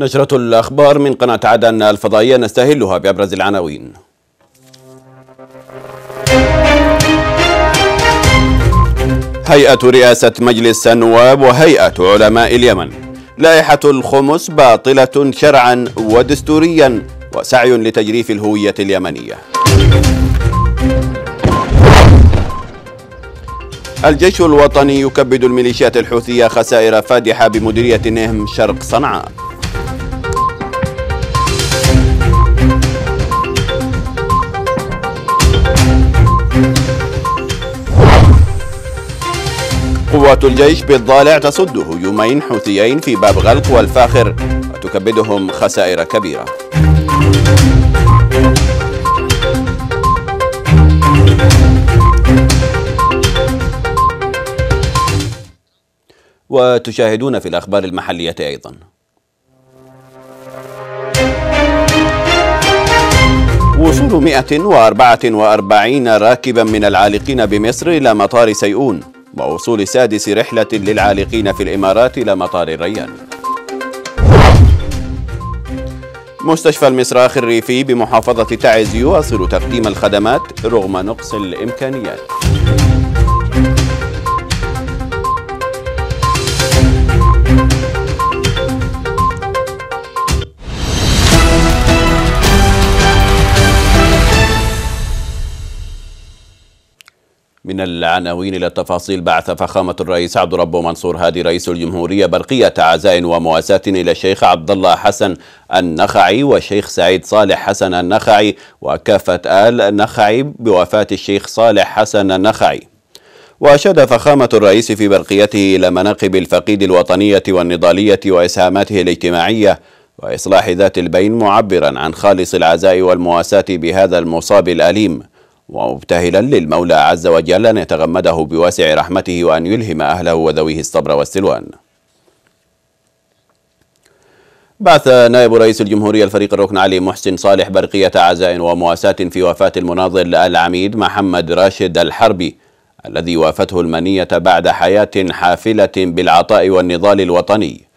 نشرة الأخبار من قناة عدن الفضائية نستهلها بأبرز العناوين هيئة رئاسة مجلس النواب وهيئة علماء اليمن لائحة الخمس باطلة شرعا ودستوريا وسعي لتجريف الهوية اليمنية الجيش الوطني يكبد الميليشيات الحوثية خسائر فادحة بمديرية نهم شرق صنعاء قوات الجيش بالضالع تصد هجومين حوثيين في باب غلق والفاخر وتكبدهم خسائر كبيرة وتشاهدون في الأخبار المحلية أيضاً وصول 144 راكبا من العالقين بمصر إلى مطار سيئون ووصول سادس رحلة للعالقين في الإمارات إلى مطار الريان مستشفى المصراخ الريفي بمحافظة تعز يواصل تقديم الخدمات رغم نقص الإمكانيات من العناوين إلى التفاصيل بعث فخامة الرئيس عبد ربه منصور هادي رئيس الجمهورية برقية عزاء ومواساة إلى الشيخ عبد الله حسن النخعي والشيخ سعيد صالح حسن النخعي وكافة آل النخعي بوفاة الشيخ صالح حسن النخعي وأشاد فخامة الرئيس في برقيته إلى مناقب الفقيد الوطنية والنضالية وإسهاماته الاجتماعية وإصلاح ذات البين معبرا عن خالص العزاء والمواساة بهذا المصاب الأليم ومبتهلا للمولى عز وجل أن يتغمده بواسع رحمته وأن يلهم أهله وذويه الصبر والسلوان بعث نائب رئيس الجمهورية الفريق الركن علي محسن صالح برقية عزاء ومواساة في وفاة المناضل العميد محمد راشد الحربي الذي وافته المنية بعد حياة حافلة بالعطاء والنضال الوطني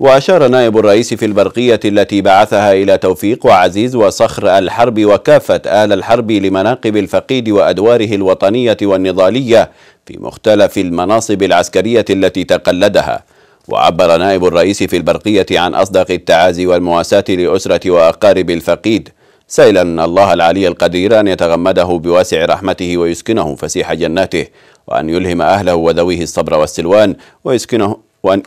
وأشار نائب الرئيس في البرقية التي بعثها إلى توفيق وعزيز وصخر الحرب وكافة آل الحرب لمناقب الفقيد وأدواره الوطنية والنضالية في مختلف المناصب العسكرية التي تقلدها وعبر نائب الرئيس في البرقية عن أصدق التعازي والمواساة لأسرة وأقارب الفقيد سائلا الله العلي القدير أن يتغمده بواسع رحمته ويسكنه فسيح جناته وأن يلهم أهله وذويه الصبر والسلوان ويسكنه وأن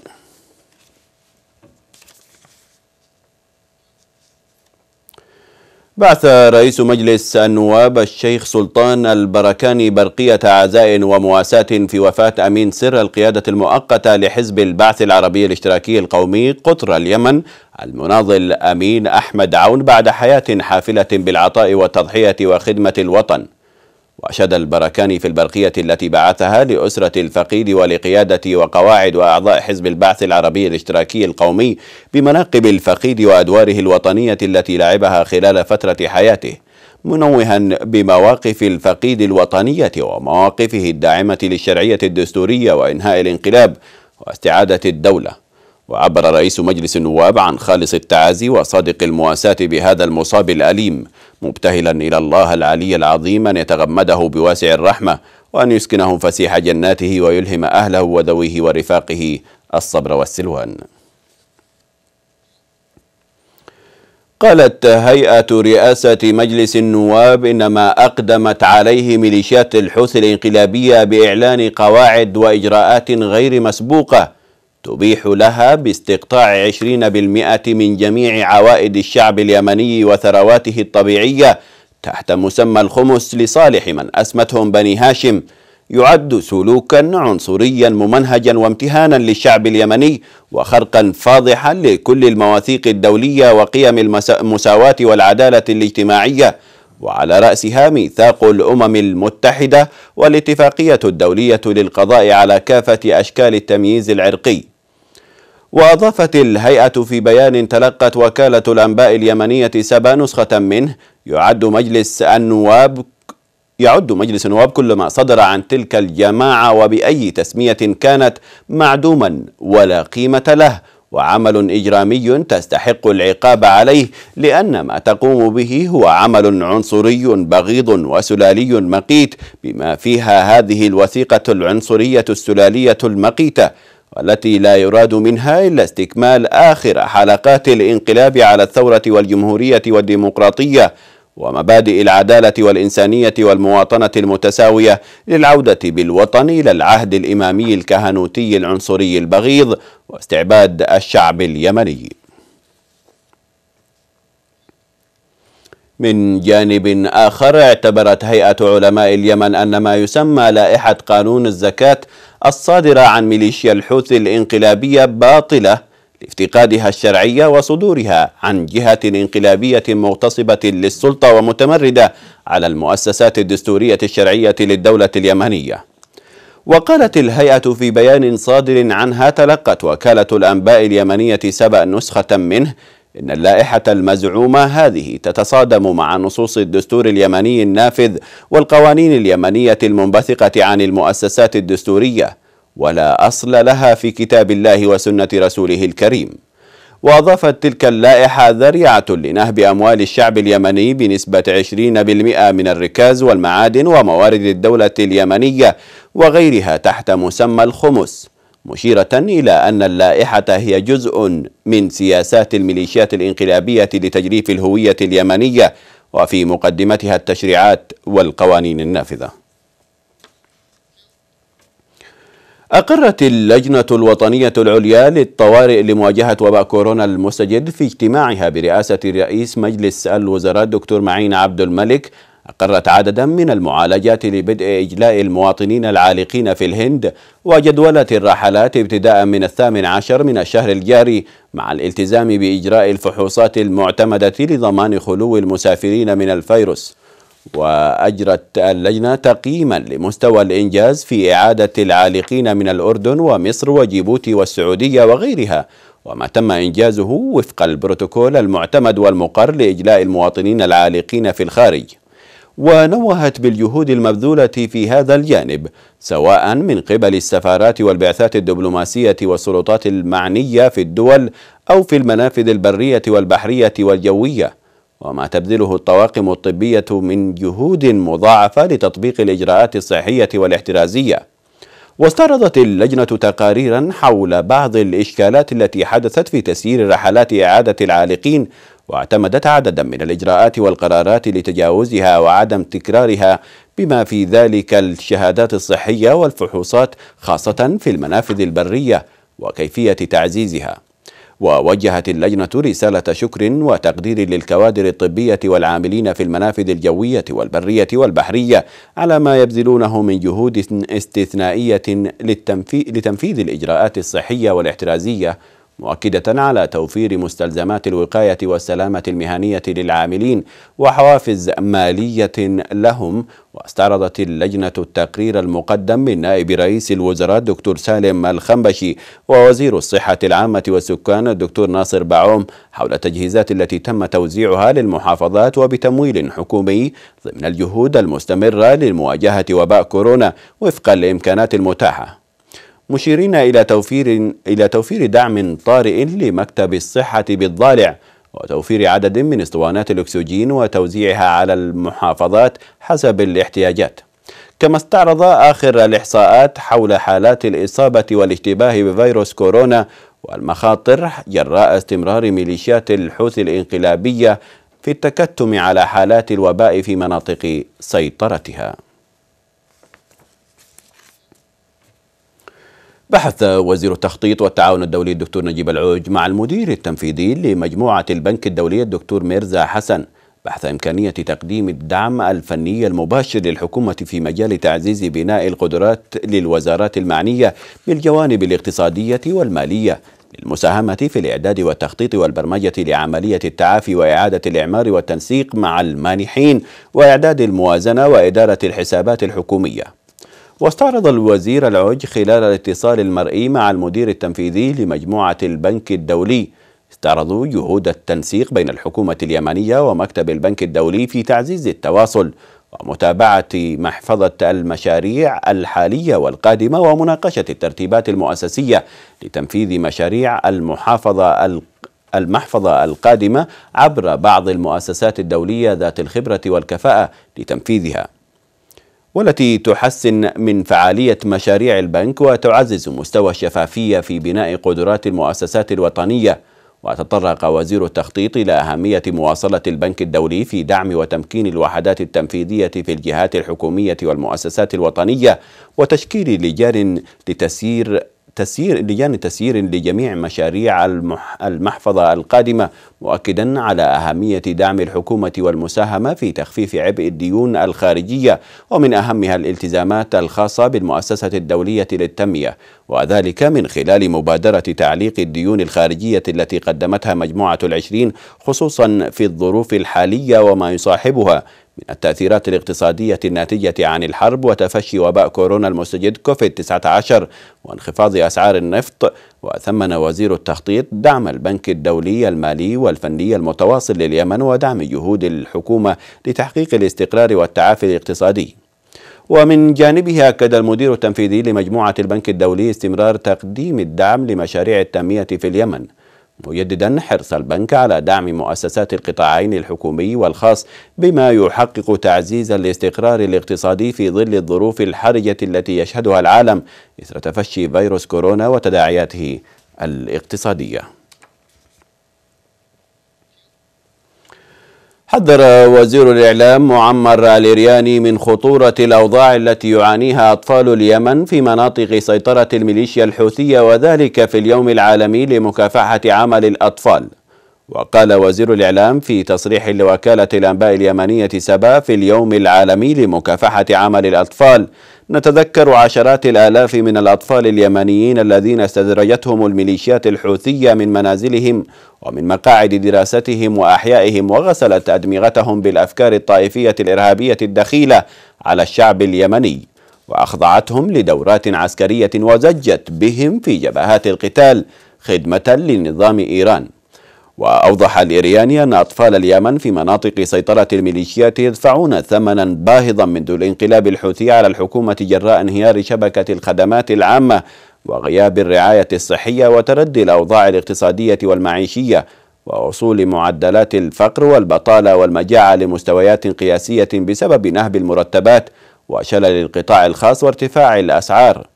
بعث رئيس مجلس النواب الشيخ سلطان البركاني برقية عزاء ومواساة في وفاة أمين سر القيادة المؤقتة لحزب البعث العربي الاشتراكي القومي قطر اليمن المناضل أمين أحمد عون بعد حياة حافلة بالعطاء والتضحية وخدمة الوطن وأشاد البركاني في البرقية التي بعثها لأسرة الفقيد ولقيادة وقواعد وأعضاء حزب البعث العربي الاشتراكي القومي بمناقب الفقيد وأدواره الوطنية التي لعبها خلال فترة حياته منوها بمواقف الفقيد الوطنية ومواقفه الداعمة للشرعية الدستورية وإنهاء الانقلاب واستعادة الدولة وعبر رئيس مجلس النواب عن خالص التعازي وصادق المواساة بهذا المصاب الأليم مبتهلا إلى الله العلي العظيم أن يتغمده بواسع الرحمة وأن يسكنهم فسيح جناته ويلهم أهله وذويه ورفاقه الصبر والسلوان قالت هيئة رئاسة مجلس النواب إنما أقدمت عليه ميليشيات الحوثي الإنقلابية بإعلان قواعد وإجراءات غير مسبوقة تبيح لها باستقطاع 20% من جميع عوائد الشعب اليمني وثرواته الطبيعية تحت مسمى الخمس لصالح من أسمتهم بني هاشم يعد سلوكا عنصريا ممنهجا وامتهانا للشعب اليمني وخرقا فاضحا لكل المواثيق الدولية وقيم المساواة والعدالة الاجتماعية وعلى رأسها ميثاق الأمم المتحدة والاتفاقية الدولية للقضاء على كافة أشكال التمييز العرقي وأضافت الهيئة في بيان تلقت وكالة الأنباء اليمنية سبا نسخة منه يعد مجلس النواب يعد مجلس النواب كل ما صدر عن تلك الجماعة وبأي تسمية كانت معدوما ولا قيمة له وعمل إجرامي تستحق العقاب عليه لأن ما تقوم به هو عمل عنصري بغيض وسلالي مقيت بما فيها هذه الوثيقة العنصرية السلالية المقيتة والتي لا يراد منها إلا استكمال آخر حلقات الانقلاب على الثورة والجمهورية والديمقراطية ومبادئ العدالة والإنسانية والمواطنة المتساوية للعودة بالوطن إلى العهد الإمامي الكهنوتي العنصري البغيض واستعباد الشعب اليمني من جانب آخر اعتبرت هيئة علماء اليمن أن ما يسمى لائحة قانون الزكاة الصادرة عن ميليشيا الحوثي الانقلابية باطلة لافتقادها الشرعية وصدورها عن جهة انقلابية مغتصبة للسلطة ومتمردة على المؤسسات الدستورية الشرعية للدولة اليمنية وقالت الهيئة في بيان صادر عنها تلقت وكالة الأنباء اليمنية سبأ نسخة منه إن اللائحة المزعومة هذه تتصادم مع نصوص الدستور اليمني النافذ والقوانين اليمنية المنبثقة عن المؤسسات الدستورية ولا أصل لها في كتاب الله وسنة رسوله الكريم وأضافت تلك اللائحة ذريعة لنهب أموال الشعب اليمني بنسبة 20% من الركاز والمعادن وموارد الدولة اليمنية وغيرها تحت مسمى الخمس مشيرة إلى أن اللائحة هي جزء من سياسات الميليشيات الانقلابية لتجريف الهوية اليمنية وفي مقدمتها التشريعات والقوانين النافذة أقرت اللجنة الوطنية العليا للطوارئ لمواجهة وباء كورونا المستجد في اجتماعها برئاسة رئيس مجلس الوزراء الدكتور معين عبد الملك أقرت عددا من المعالجات لبدء إجلاء المواطنين العالقين في الهند وجدولة الرحلات ابتداء من الثامن عشر من الشهر الجاري مع الالتزام بإجراء الفحوصات المعتمدة لضمان خلو المسافرين من الفيروس وأجرت اللجنة تقييما لمستوى الإنجاز في إعادة العالقين من الأردن ومصر وجيبوتي والسعودية وغيرها وما تم إنجازه وفق البروتوكول المعتمد والمقر لإجلاء المواطنين العالقين في الخارج ونوهت بالجهود المبذولة في هذا الجانب سواء من قبل السفارات والبعثات الدبلوماسية والسلطات المعنية في الدول أو في المنافذ البرية والبحرية والجوية وما تبذله الطواقم الطبية من جهود مضاعفة لتطبيق الإجراءات الصحية والاحترازية واستعرضت اللجنة تقاريرا حول بعض الإشكالات التي حدثت في تسيير رحلات إعادة العالقين واعتمدت عددا من الإجراءات والقرارات لتجاوزها وعدم تكرارها بما في ذلك الشهادات الصحية والفحوصات خاصة في المنافذ البرية وكيفية تعزيزها ووجهت اللجنة رسالة شكر وتقدير للكوادر الطبية والعاملين في المنافذ الجوية والبرية والبحرية على ما يبذلونه من جهود استثنائية لتنفيذ الإجراءات الصحية والاحترازية مؤكدة على توفير مستلزمات الوقاية والسلامة المهنية للعاملين وحوافز مالية لهم واستعرضت اللجنة التقرير المقدم من نائب رئيس الوزراء الدكتور سالم الخنبشي ووزير الصحة العامة والسكان الدكتور ناصر بعوم حول التجهيزات التي تم توزيعها للمحافظات وبتمويل حكومي ضمن الجهود المستمرة للمواجهة وباء كورونا وفقا لإمكانات المتاحة مشيرين إلى توفير إلى توفير دعم طارئ لمكتب الصحة بالضالع وتوفير عدد من اسطوانات الأكسجين وتوزيعها على المحافظات حسب الاحتياجات كما استعرض آخر الإحصاءات حول حالات الإصابة والاشتباه بفيروس كورونا والمخاطر جراء استمرار ميليشيات الحوثي الانقلابية في التكتم على حالات الوباء في مناطق سيطرتها بحث وزير التخطيط والتعاون الدولي الدكتور نجيب العوج مع المدير التنفيذي لمجموعة البنك الدولي الدكتور ميرزا حسن بحث إمكانية تقديم الدعم الفني المباشر للحكومة في مجال تعزيز بناء القدرات للوزارات المعنية بالجوانب الاقتصادية والمالية للمساهمة في الإعداد والتخطيط والبرمجة لعملية التعافي وإعادة الإعمار والتنسيق مع المانحين وإعداد الموازنة وإدارة الحسابات الحكومية واستعرض الوزير العوج خلال الاتصال المرئي مع المدير التنفيذي لمجموعة البنك الدولي استعرضوا جهود التنسيق بين الحكومة اليمنية ومكتب البنك الدولي في تعزيز التواصل ومتابعة محفظة المشاريع الحالية والقادمة ومناقشة الترتيبات المؤسسية لتنفيذ مشاريع المحافظة المحفظة القادمة عبر بعض المؤسسات الدولية ذات الخبرة والكفاءة لتنفيذها والتي تحسن من فعالية مشاريع البنك وتعزز مستوى الشفافية في بناء قدرات المؤسسات الوطنية وتطرق وزير التخطيط إلى أهمية مواصلة البنك الدولي في دعم وتمكين الوحدات التنفيذية في الجهات الحكومية والمؤسسات الوطنية وتشكيل لجان لتسيير تسيير لجان تسيير لجميع مشاريع المحفظة القادمة مؤكدا على أهمية دعم الحكومة والمساهمة في تخفيف عبء الديون الخارجية ومن أهمها الالتزامات الخاصة بالمؤسسة الدولية للتنمية وذلك من خلال مبادرة تعليق الديون الخارجية التي قدمتها مجموعة العشرين خصوصا في الظروف الحالية وما يصاحبها من التأثيرات الاقتصادية الناتجة عن الحرب وتفشي وباء كورونا المستجد كوفيد 19 وانخفاض أسعار النفط وثمن وزير التخطيط دعم البنك الدولي المالي والفني المتواصل لليمن ودعم جهود الحكومة لتحقيق الاستقرار والتعافي الاقتصادي ومن جانبه أكد المدير التنفيذي لمجموعة البنك الدولي استمرار تقديم الدعم لمشاريع التنمية في اليمن مجددا حرص البنك على دعم مؤسسات القطاعين الحكومي والخاص بما يحقق تعزيز الاستقرار الاقتصادي في ظل الظروف الحرجة التي يشهدها العالم إثر تفشي فيروس كورونا وتداعياته الاقتصادية حذر وزير الإعلام معمر الإرياني من خطورة الأوضاع التي يعانيها أطفال اليمن في مناطق سيطرة الميليشيا الحوثية وذلك في اليوم العالمي لمكافحة عمل الأطفال وقال وزير الإعلام في تصريح لوكالة الأنباء اليمنية سبا في اليوم العالمي لمكافحة عمل الأطفال نتذكر عشرات الآلاف من الأطفال اليمنيين الذين استدرجتهم الميليشيات الحوثية من منازلهم ومن مقاعد دراستهم وأحيائهم وغسلت أدمغتهم بالأفكار الطائفية الإرهابية الدخيلة على الشعب اليمني وأخضعتهم لدورات عسكرية وزجت بهم في جبهات القتال خدمة لنظام إيران وأوضح الإيرياني أن أطفال اليمن في مناطق سيطرة الميليشيات يدفعون ثمنا باهظا منذ الانقلاب الحوثي على الحكومة جراء انهيار شبكة الخدمات العامة وغياب الرعاية الصحية وتردي الأوضاع الاقتصادية والمعيشية ووصول معدلات الفقر والبطالة والمجاعة لمستويات قياسية بسبب نهب المرتبات وشلل القطاع الخاص وارتفاع الأسعار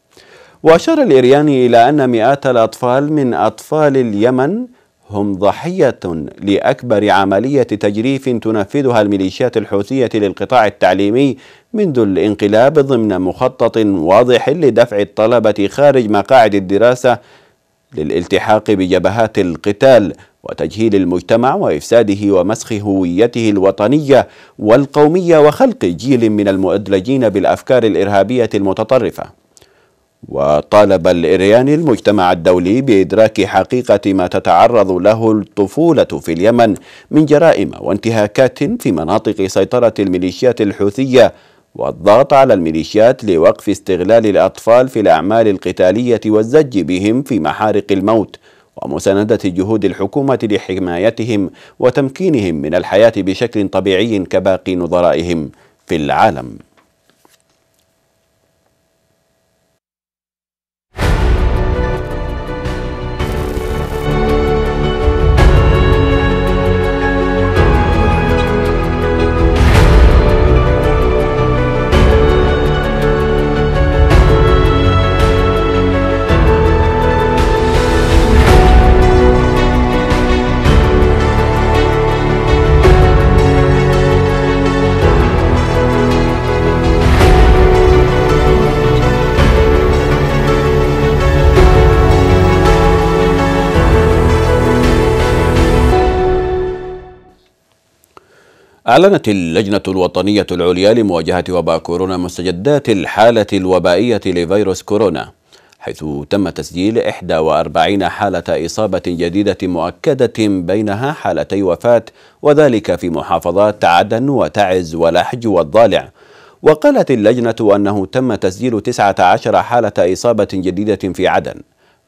وأشار الإرياني إلى أن مئات الأطفال من أطفال اليمن هم ضحية لأكبر عملية تجريف تنفذها الميليشيات الحوثية للقطاع التعليمي منذ الانقلاب ضمن مخطط واضح لدفع الطلبة خارج مقاعد الدراسة للالتحاق بجبهات القتال وتجهيل المجتمع وافساده ومسخ هويته الوطنيه والقوميه وخلق جيل من المؤدلجين بالافكار الارهابيه المتطرفه وطالب الإرياني المجتمع الدولي بإدراك حقيقة ما تتعرض له الطفولة في اليمن من جرائم وانتهاكات في مناطق سيطرة الميليشيات الحوثية والضغط على الميليشيات لوقف استغلال الأطفال في الأعمال القتالية والزج بهم في محارق الموت ومساندة جهود الحكومة لحمايتهم وتمكينهم من الحياة بشكل طبيعي كباقي نظرائهم في العالم أعلنت اللجنة الوطنية العليا لمواجهة وباء كورونا مستجدات الحالة الوبائية لفيروس كورونا حيث تم تسجيل 41 حالة إصابة جديدة مؤكدة بينها حالتي وفاة وذلك في محافظات عدن وتعز ولحج والضالع وقالت اللجنة أنه تم تسجيل 19 حالة إصابة جديدة في عدن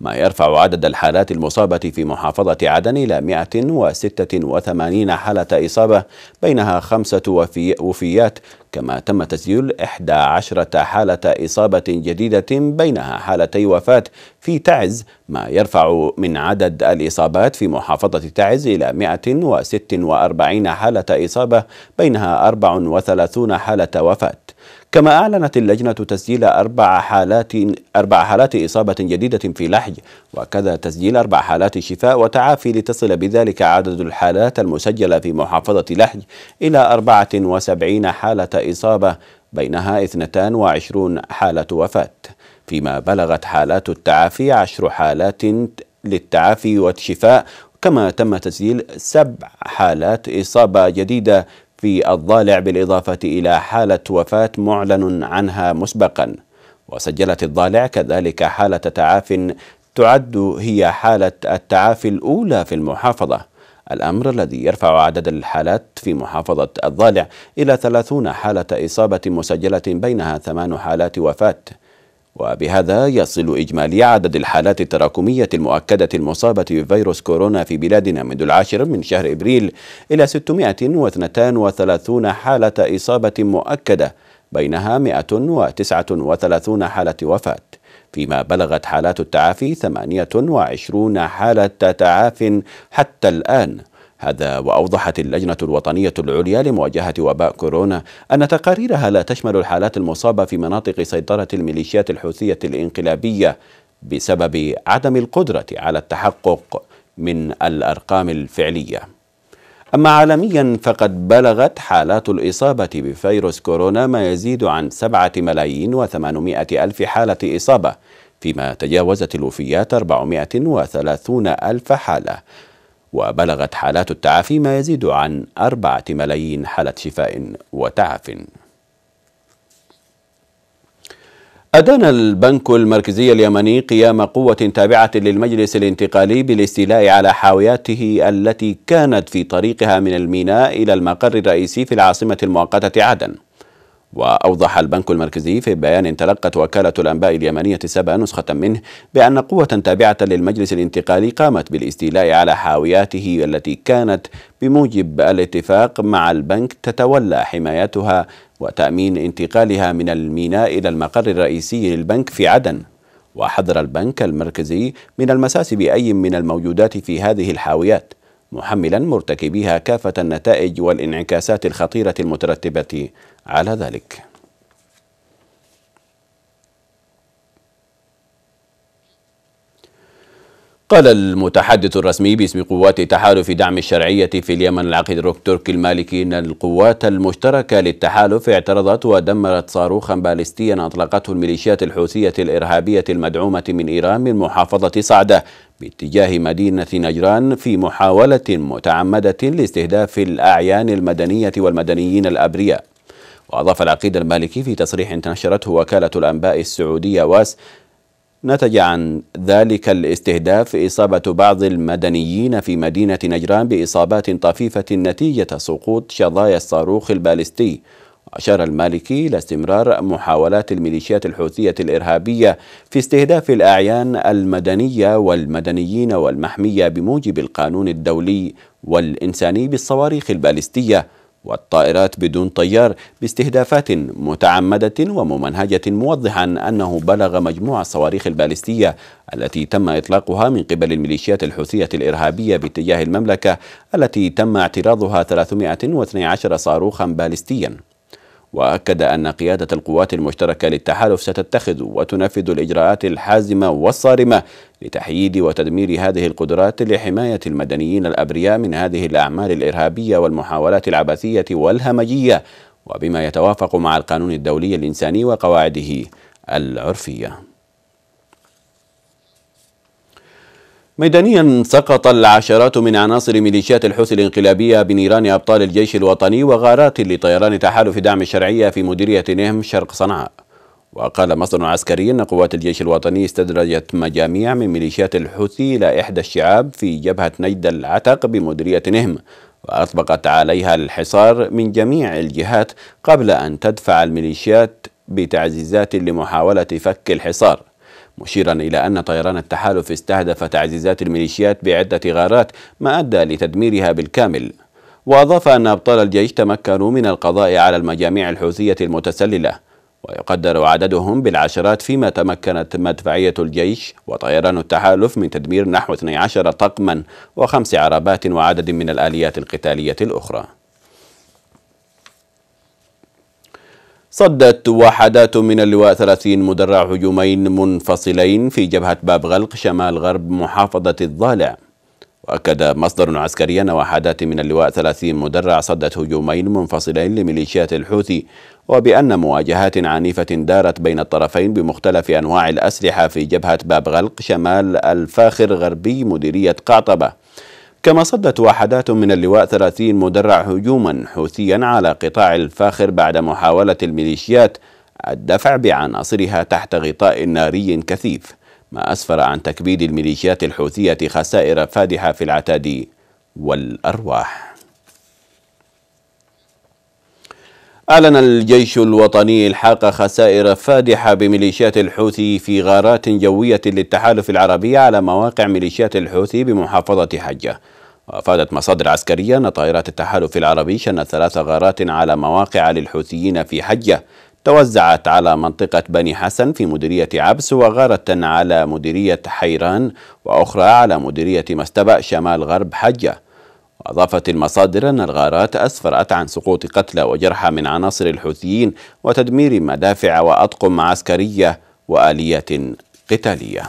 ما يرفع عدد الحالات المصابة في محافظة عدن إلى 186 حالة إصابة بينها خمسة وفيات كما تم تسجيل 11 حالة إصابة جديدة بينها حالتي وفاة في تعز ما يرفع من عدد الإصابات في محافظة تعز إلى 146 حالة إصابة بينها 34 حالة وفاة كما أعلنت اللجنة تسجيل أربع حالات أربع حالات إصابة جديدة في لحج وكذا تسجيل أربع حالات شفاء وتعافي لتصل بذلك عدد الحالات المسجلة في محافظة لحج إلى 74 حالة إصابة بينها 22 حالة وفاة فيما بلغت حالات التعافي عشر حالات للتعافي والشفاء كما تم تسجيل سبع حالات إصابة جديدة في الضالع بالإضافة إلى حالة وفاة معلن عنها مسبقا وسجلت الضالع كذلك حالة تعاف تعد هي حالة التعافي الأولى في المحافظة الأمر الذي يرفع عدد الحالات في محافظة الضالع إلى 30 حالة إصابة مسجلة بينها ثمان حالات وفاة وبهذا يصل إجمالي عدد الحالات التراكمية المؤكدة المصابة بفيروس كورونا في بلادنا منذ العاشر من شهر إبريل إلى 632 حالة إصابة مؤكدة بينها 139 حالة وفاة فيما بلغت حالات التعافي 28 حالة تعاف حتى الآن هذا وأوضحت اللجنة الوطنية العليا لمواجهة وباء كورونا أن تقاريرها لا تشمل الحالات المصابة في مناطق سيطرة الميليشيات الحوثية الانقلابية بسبب عدم القدرة على التحقق من الأرقام الفعلية أما عالميا فقد بلغت حالات الإصابة بفيروس كورونا ما يزيد عن 7 ملايين وثمانمائة ألف حالة إصابة فيما تجاوزت الوفيات 430 ألف حالة وبلغت حالات التعافي ما يزيد عن أربعة ملايين حالة شفاء وتعاف أدان البنك المركزي اليمني قيام قوة تابعة للمجلس الانتقالي بالاستيلاء على حاوياته التي كانت في طريقها من الميناء إلى المقر الرئيسي في العاصمة المؤقتة عدن وأوضح البنك المركزي في بيان تلقت وكالة الأنباء اليمنية سبا نسخة منه بأن قوة تابعة للمجلس الانتقالي قامت بالاستيلاء على حاوياته التي كانت بموجب الاتفاق مع البنك تتولى حمايتها وتأمين انتقالها من الميناء إلى المقر الرئيسي للبنك في عدن وحذر البنك المركزي من المساس بأي من الموجودات في هذه الحاويات محملا مرتكبيها كافة النتائج والانعكاسات الخطيرة المترتبة على ذلك قال المتحدث الرسمي باسم قوات تحالف دعم الشرعية في اليمن العقيد تركي المالكي إن القوات المشتركة للتحالف اعترضت ودمرت صاروخا باليستيا أطلقته الميليشيات الحوثية الإرهابية المدعومة من إيران من محافظة صعدة باتجاه مدينة نجران في محاولة متعمدة لاستهداف الأعيان المدنية والمدنيين الأبرياء وأضاف العقيد المالكي في تصريح نشرته وكالة الأنباء السعودية واس نتج عن ذلك الاستهداف إصابة بعض المدنيين في مدينة نجران بإصابات طفيفة نتيجة سقوط شظايا الصاروخ البالستي أشار المالكي إلى استمرار محاولات الميليشيات الحوثية الإرهابية في استهداف الأعيان المدنية والمدنيين والمحمية بموجب القانون الدولي والإنساني بالصواريخ البالستية والطائرات بدون طيار باستهدافات متعمدة وممنهجة موضحا أنه بلغ مجموع الصواريخ البالستية التي تم إطلاقها من قبل الميليشيات الحوثية الإرهابية باتجاه المملكة التي تم اعتراضها 312 صاروخا بالستيا واكد ان قياده القوات المشتركه للتحالف ستتخذ وتنفذ الاجراءات الحازمه والصارمه لتحييد وتدمير هذه القدرات لحمايه المدنيين الابرياء من هذه الاعمال الارهابيه والمحاولات العبثيه والهمجيه وبما يتوافق مع القانون الدولي الانساني وقواعده العرفيه ميدانيا سقط العشرات من عناصر ميليشيات الحوثي الانقلابية بنيران أبطال الجيش الوطني وغارات لطيران تحالف دعم الشرعية في مديرية نهم شرق صنعاء وقال مصدر عسكري أن قوات الجيش الوطني استدرجت مجاميع من ميليشيات الحوثي إلى إحدى الشعاب في جبهة نجد العتق بمديرية نهم واطبقت عليها الحصار من جميع الجهات قبل أن تدفع الميليشيات بتعزيزات لمحاولة فك الحصار مشيرا إلى أن طيران التحالف استهدف تعزيزات الميليشيات بعدة غارات ما أدى لتدميرها بالكامل وأضاف أن أبطال الجيش تمكنوا من القضاء على المجاميع الحوثية المتسللة ويقدر عددهم بالعشرات فيما تمكنت مدفعية الجيش وطيران التحالف من تدمير نحو 12 طقما وخمس عربات وعدد من الآليات القتالية الأخرى صدت وحدات من اللواء 30 مدرع هجومين منفصلين في جبهة باب غلق شمال غرب محافظة الضالع وأكد مصدر عسكري أن وحدات من اللواء 30 مدرع صدت هجومين منفصلين لميليشيات الحوثي وبأن مواجهات عنيفة دارت بين الطرفين بمختلف أنواع الأسلحة في جبهة باب غلق شمال الفاخر غربي مديرية قعطبة كما صدت وحدات من اللواء 30 مدرع هجوما حوثيا على قطاع الفاخر بعد محاولة الميليشيات الدفع بعناصرها تحت غطاء ناري كثيف ما أسفر عن تكبيد الميليشيات الحوثية خسائر فادحة في العتاد والأرواح أعلن الجيش الوطني إلحاق خسائر فادحة بميليشيات الحوثي في غارات جوية للتحالف العربي على مواقع ميليشيات الحوثي بمحافظة حجة وأفادت مصادر عسكرية أن طائرات التحالف العربي شنت ثلاث غارات على مواقع للحوثيين في حجة توزعت على منطقة بني حسن في مديرية عبس وغارة على مديرية حيران وأخرى على مديرية مستبأ شمال غرب حجة وأضافت المصادر أن الغارات أسفرت عن سقوط قتلى وجرحى من عناصر الحوثيين وتدمير مدافع وأطقم عسكرية وآليات قتالية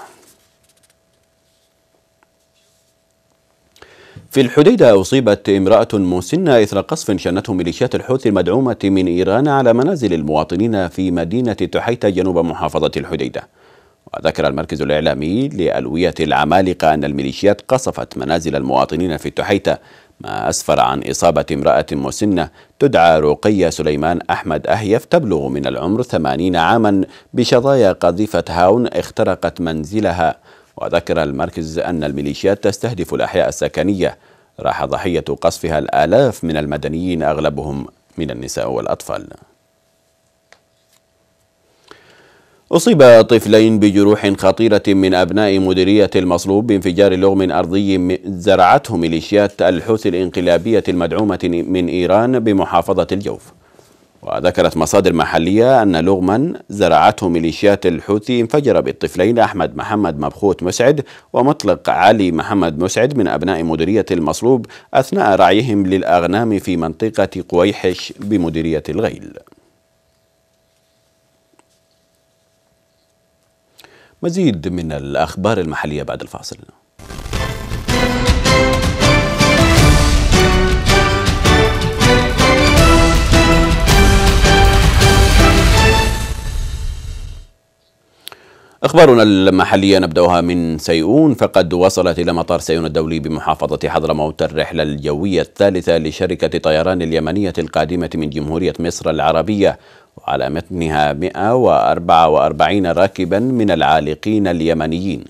في الحديدة أصيبت امرأة مسنة إثر قصف شنته ميليشيات الحوثي المدعومة من إيران على منازل المواطنين في مدينة تحيتا جنوب محافظة الحديدة وذكر المركز الإعلامي لألوية العمالقة أن الميليشيات قصفت منازل المواطنين في التحيتة ما أسفر عن إصابة امرأة مسنة تدعى رقية سليمان أحمد أهيف تبلغ من العمر ثمانين عاما بشظايا قذيفة هاون اخترقت منزلها وذكر المركز أن الميليشيات تستهدف الأحياء السكنية راح ضحية قصفها الآلاف من المدنيين أغلبهم من النساء والأطفال أصيب طفلين بجروح خطيرة من أبناء مديرية المصلوب بانفجار لغم أرضي زرعته ميليشيات الحوثي الإنقلابية المدعومة من إيران بمحافظة الجوف وذكرت مصادر محلية أن لغما زرعته ميليشيات الحوثي انفجر بالطفلين أحمد محمد مبخوت مسعد ومطلق علي محمد مسعد من أبناء مديرية المصلوب أثناء رعيهم للأغنام في منطقة قويحش بمديرية الغيل مزيد من الأخبار المحلية بعد الفاصل أخبارنا المحلية نبدأها من سيئون فقد وصلت إلى مطار سيئون الدولي بمحافظة حضرموت الرحلة الجوية الثالثة لشركة طيران اليمنية القادمة من جمهورية مصر العربية على متنها 144 راكبا من العالقين اليمنيين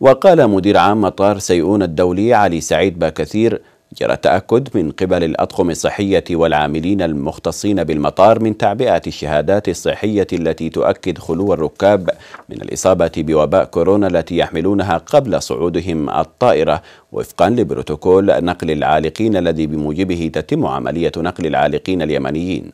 وقال مدير عام مطار سيئون الدولي علي سعيد باكثير جرى التأكد من قبل الأطقم الصحية والعاملين المختصين بالمطار من تعبئة الشهادات الصحية التي تؤكد خلو الركاب من الإصابة بوباء كورونا التي يحملونها قبل صعودهم الطائرة وفقا لبروتوكول نقل العالقين الذي بموجبه تتم عملية نقل العالقين اليمنيين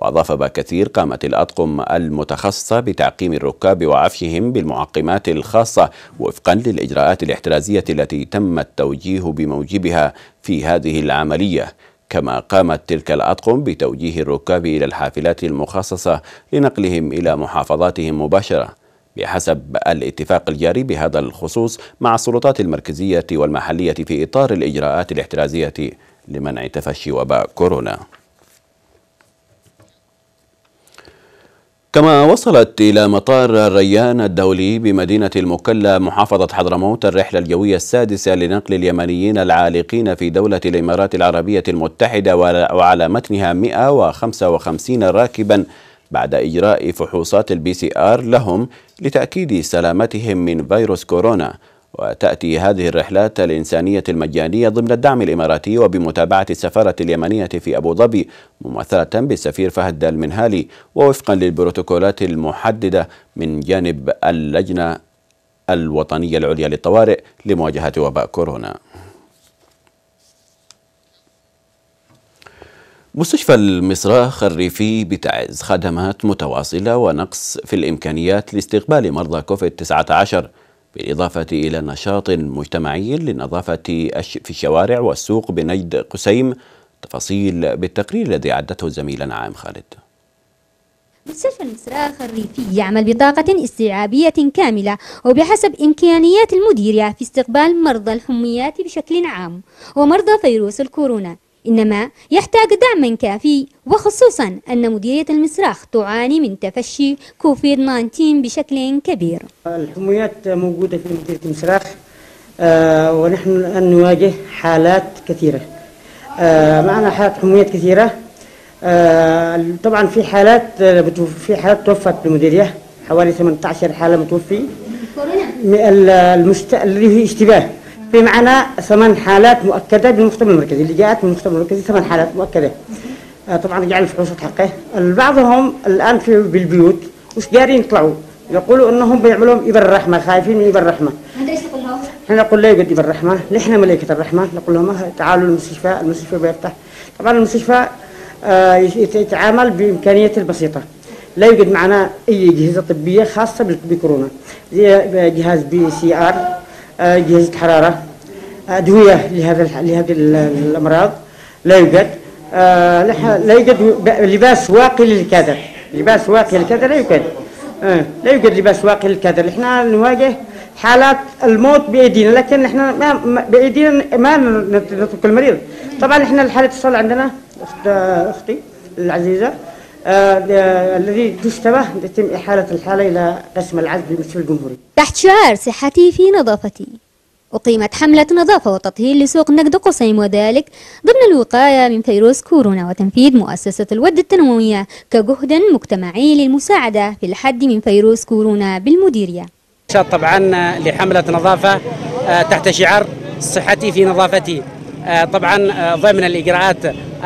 وأضاف باكثير قامت الأطقم المتخصصة بتعقيم الركاب وعفشهم بالمعقمات الخاصة وفقا للإجراءات الاحترازية التي تم التوجيه بموجبها في هذه العملية كما قامت تلك الأطقم بتوجيه الركاب إلى الحافلات المخصصة لنقلهم إلى محافظاتهم مباشرة بحسب الاتفاق الجاري بهذا الخصوص مع السلطات المركزية والمحلية في إطار الإجراءات الاحترازية لمنع تفشي وباء كورونا كما وصلت إلى مطار الريان الدولي بمدينة المكلا محافظة حضرموت الرحلة الجوية السادسة لنقل اليمنيين العالقين في دولة الإمارات العربية المتحدة وعلى متنها 155 راكبا بعد إجراء فحوصات البي سي آر لهم لتأكيد سلامتهم من فيروس كورونا وتأتي هذه الرحلات الإنسانية المجانية ضمن الدعم الإماراتي وبمتابعة السفارة اليمنية في أبو ظبي ممثلة بالسفير فهد المنهالي ووفقا للبروتوكولات المحددة من جانب اللجنة الوطنية العليا للطوارئ لمواجهة وباء كورونا مستشفى المصراخ الريفي بتعز خدمات متواصلة ونقص في الإمكانيات لاستقبال مرضى كوفيد 19 بالإضافة إلى نشاط مجتمعي للنظافة في الشوارع والسوق بنجد قسيم تفاصيل بالتقرير الذي عدته زميلنا عام خالد مستشفى المسراخ الريفي يعمل بطاقة استيعابية كاملة وبحسب إمكانيات المديرية في استقبال مرضى الحميات بشكل عام ومرضى فيروس الكورونا إنما يحتاج دعما كافي وخصوصا أن مديرية المصراخ تعاني من تفشي كوفيد 19 بشكل كبير الحميات موجودة في مديرية المصراخ آه، ونحن الآن نواجه حالات كثيرة آه، معنا حالات حميات كثيرة آه، طبعا في حالات في حالات توفت المديرية حوالي 18 حالة متوفي الذي هي اشتباه بمعنى ثمان حالات مؤكدة بالمختبر المركزي اللي جاءت من المختبر المركزي ثمان حالات مؤكدة آه، طبعا رجع الفحوصات حقه بعضهم الآن في بالبيوت مش قادرين يطلعوا يقولوا انهم بيعملوا ابر الرحمه خايفين من ابر الرحمه احنا نقول له ابر الرحمه نحن ملائكه الرحمه نقول لهم آه، تعالوا المستشفى المستشفى بيفتح طبعا المستشفى آه يتعامل بامكانيات البسيطه لا يوجد معنا اي اجهزه طبيه خاصه بكورونا زي آه، جهاز بي سي ار جهاز حرارة أدوية آه، لهذا لهذه الأمراض لا يوجد آه، لا يوجد لباس واقي للكادر لباس واقي للكادر لا يوجد آه، لا يوجد لباس واقي للكادر إحنا نواجه حالات الموت بايدينا لكن احنا ما بايدينا ما نترك المريض طبعا احنا الحاله الصلاة عندنا اختي العزيزه الذي تشتبه يتم إحالة الحالة إلى قسم العزل بمسؤول الجمهوري تحت شعار صحتي في نظافتي أقيمت حملة نظافة وتطهير لسوق نقد قصيم وذلك ضمن الوقاية من فيروس كورونا وتنفيذ مؤسسة الود التنموية كجهد مجتمعي للمساعدة في الحد من فيروس كورونا بالمديرية طبعا لحملة نظافة آه، تحت شعار صحتي في نظافتي آه، طبعا آه، ضمن الاجراءات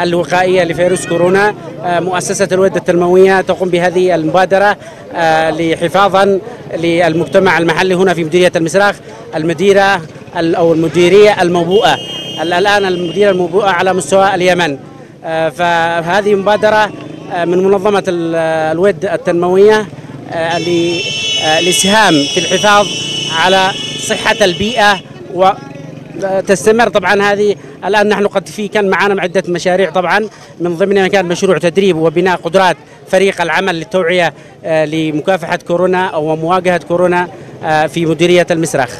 الوقائيه لفيروس كورونا آه، مؤسسه الوده التنمويه تقوم بهذه المبادره لحفاظا للمجتمع المحلي هنا في مديريه المسراخ المديره او المديريه الموبوءه الان المديره الموبوءه على مستوى اليمن فهذه مبادره من منظمه الود التنمويه للاسهام في الحفاظ على صحه البيئه و تستمر طبعا هذه الان نحن قد في كان معنا عده مشاريع طبعا من ضمنها كان مشروع تدريب وبناء قدرات فريق العمل للتوعيه آه، لمكافحه كورونا او مواجهه كورونا آه، في مديريه المسرخ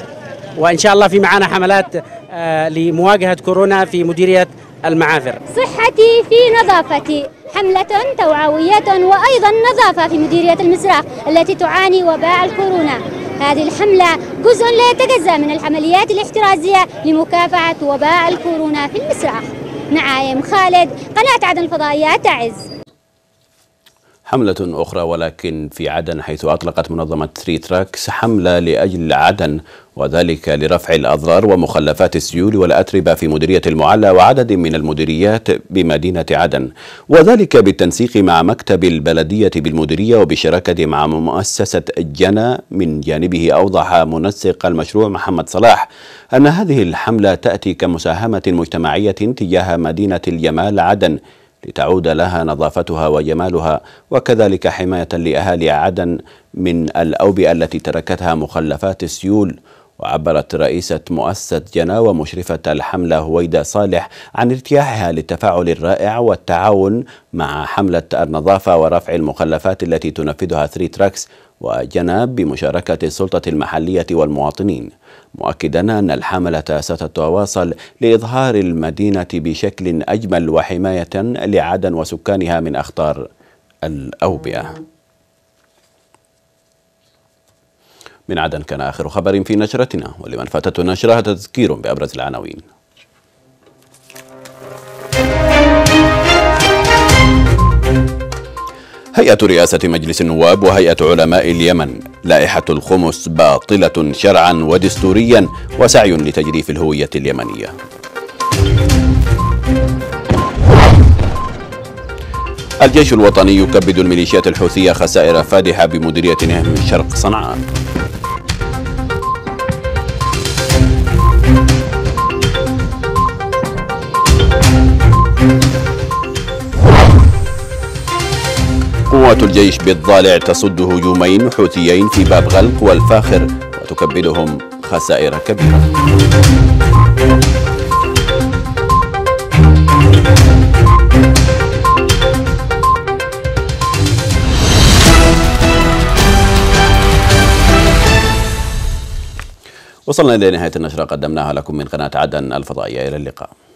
وان شاء الله في معنا حملات آه، لمواجهه كورونا في مديريه المعافر صحتي في نظافتي حملة توعوية وأيضا نظافة في مديرية المسرح التي تعاني وباء الكورونا هذه الحملة جزء لا يتجزأ من العمليات الاحترازية لمكافحة وباء الكورونا في المسرح نعايم خالد قناة عدن الفضائية تعز حملة أخرى ولكن في عدن حيث أطلقت منظمة تري تراكس حملة لأجل عدن وذلك لرفع الأضرار ومخلفات السيول والأتربة في مديرية المعلى وعدد من المديريات بمدينة عدن وذلك بالتنسيق مع مكتب البلدية بالمديرية وبشراكة مع مؤسسة جنا من جانبه أوضح منسق المشروع محمد صلاح أن هذه الحملة تأتي كمساهمة مجتمعية تجاه مدينة اليمال عدن لتعود لها نظافتها وجمالها وكذلك حماية لأهالي عدن من الأوبئة التي تركتها مخلفات السيول وعبرت رئيسة مؤسسة جنا ومشرفة الحملة هويدا صالح عن ارتياحها للتفاعل الرائع والتعاون مع حملة النظافة ورفع المخلفات التي تنفذها 3 تراكس وجنا بمشاركة السلطة المحلية والمواطنين مؤكدا أن الحملة ستتواصل لإظهار المدينة بشكل أجمل وحماية لعدن وسكانها من أخطار الأوبئة من عدن كان آخر خبر في نشرتنا ولمن فاتته النشرة تذكير بأبرز العناوين هيئة رئاسة مجلس النواب وهيئة علماء اليمن لائحة الخمس باطلة شرعا ودستوريا وسعي لتجريف الهوية اليمنية الجيش الوطني يكبد الميليشيات الحوثية خسائر فادحة بمديرية نهم شرق صنعاء قوات الجيش بالضالع تصد هجومين حوثيين في باب غلق والفاخر وتكبدهم خسائر كبيرة وصلنا إلى نهاية النشرة قدمناها لكم من قناة عدن الفضائية إلى اللقاء